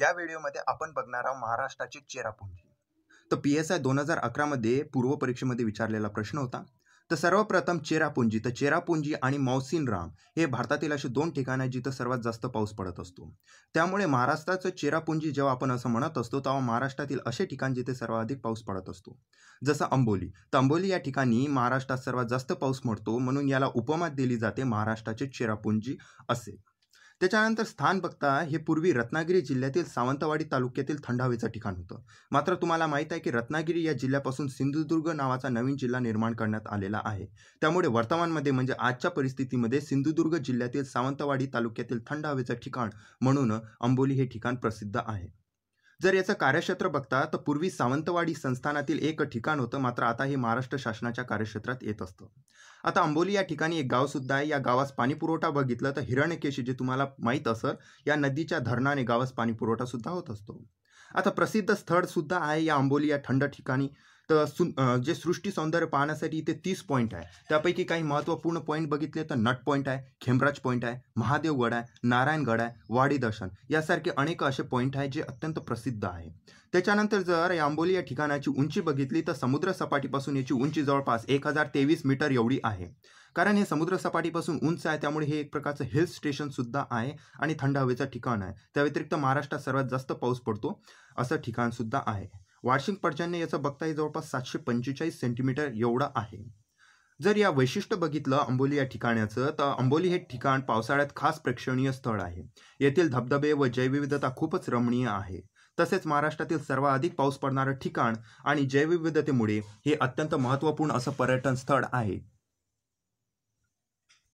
या व्हिडिओमध्ये आपण बघणार आहोत महाराष्ट्राची चेरापुंजी तर पी एस आय दोन हजार अकरामध्ये पूर्व परीक्षेमध्ये विचारलेला प्रश्न होता तर सर्वप्रथम चेरापुंजी तर चेरापुंजी आणि मौसिन राम हे भारतातील असे दोन ठिकाणं आहेत जिथं सर्वात जास्त पाऊस पडत असतो त्यामुळे महाराष्ट्राचं चेरापुंजी जेव्हा आपण असं म्हणत असतो तेव्हा महाराष्ट्रातील असे ठिकाण जिथे सर्वाधिक पाऊस पडत असतो जसं अंबोली तर अंबोली या ठिकाणी महाराष्ट्रात सर्वात जास्त पाऊस पडतो म्हणून याला उपमा दिली जाते महाराष्ट्राचे चेरापुंजी असे त्याच्यानंतर स्थान बघता हे पूर्वी रत्नागिरी जिल्ह्यातील सावंतवाडी तालुक्यातील थंड हवेचं ठिकाण होतं मात्र तुम्हाला माहीत आहे की रत्नागिरी या जिल्ह्यापासून सिंधुदुर्ग नावाचा नवीन जिल्हा निर्माण करण्यात आलेला आहे त्यामुळे वर्तमानमध्ये म्हणजे आजच्या परिस्थितीमध्ये सिंधुदुर्ग जिल्ह्यातील सावंतवाडी तालुक्यातील थंड हवेचं ठिकाण म्हणून अंबोली हे ठिकाण प्रसिद्ध आहे जर याचं कार्यक्षेत्र बघता तर पूर्वी सावंतवाडी संस्थानातील एक ठिकाण होतं मात्र आता हे महाराष्ट्र शासनाच्या कार्यक्षेत्रात येत असतं आता आंबोली या ठिकाणी एक गाव सुद्धा आहे या गावास पाणीपुरवठा बघितलं तर हिरण्यकेशी जे तुम्हाला माहीत असं या नदीच्या धरणाने गावास सुद्धा होत असतो आता प्रसिद्ध स्थळ सुद्धा आहे या आंबोली या थंड ठिकाणी तर सु जे सृष्टी सौंदर्य पाहण्यासाठी इथे तीस पॉईंट आहे त्यापैकी काही महत्त्वपूर्ण पॉईंट बघितले तर नट पॉईंट आहे खेमराज पॉईंट आहे महादेवगड आहे नारायणगड आहे वाडी दर्शन यासारखे अनेक असे पॉईंट आहे जे अत्यंत प्रसिद्ध आहे त्याच्यानंतर जर आंबोली या ठिकाणाची उंची बघितली तर समुद्र सपाटीपासून याची उंची जवळपास एक हजार तेवीस मीटर एवढी आहे कारण हे समुद्र सपाटीपासून उंच आहे त्यामुळे हे एक प्रकारचं हिल स्टेशनसुद्धा आहे आणि थंड हवेचं ठिकाण आहे त्या व्यतिरिक्त महाराष्ट्रात सर्वात जास्त पाऊस पडतो असं ठिकाणसुद्धा आहे वार्षिक पर्जन्य याचं बघता हे जवळपास सातशे पंचेचाळीस सेंटीमीटर एवढा आहे जर या वैशिष्ट्य बघितलं अंबोली या ठिकाणाचं तर अंबोली हे ठिकाण पावसाळ्यात खास प्रेक्षणीय स्थळ आहे येथील धबधबे व जैवविविधता खूपच रमणीय आहे तसेच महाराष्ट्रातील सर्वाधिक पाऊस पडणारं ठिकाण आणि जैवविविधतेमुळे हे अत्यंत महत्त्वपूर्ण असं पर्यटन स्थळ आहे